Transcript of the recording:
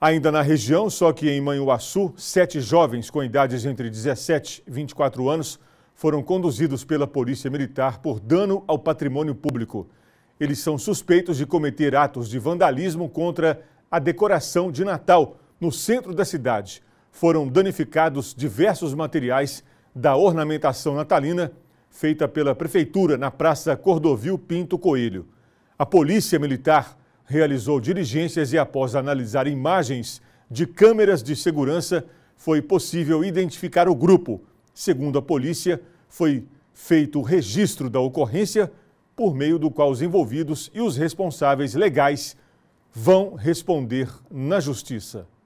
Ainda na região, só que em Manhuaçu, sete jovens com idades entre 17 e 24 anos foram conduzidos pela Polícia Militar por dano ao patrimônio público. Eles são suspeitos de cometer atos de vandalismo contra a decoração de Natal no centro da cidade. Foram danificados diversos materiais da ornamentação natalina feita pela Prefeitura na Praça Cordovil Pinto Coelho. A Polícia Militar realizou diligências e, após analisar imagens de câmeras de segurança, foi possível identificar o grupo. Segundo a polícia, foi feito o registro da ocorrência, por meio do qual os envolvidos e os responsáveis legais vão responder na justiça.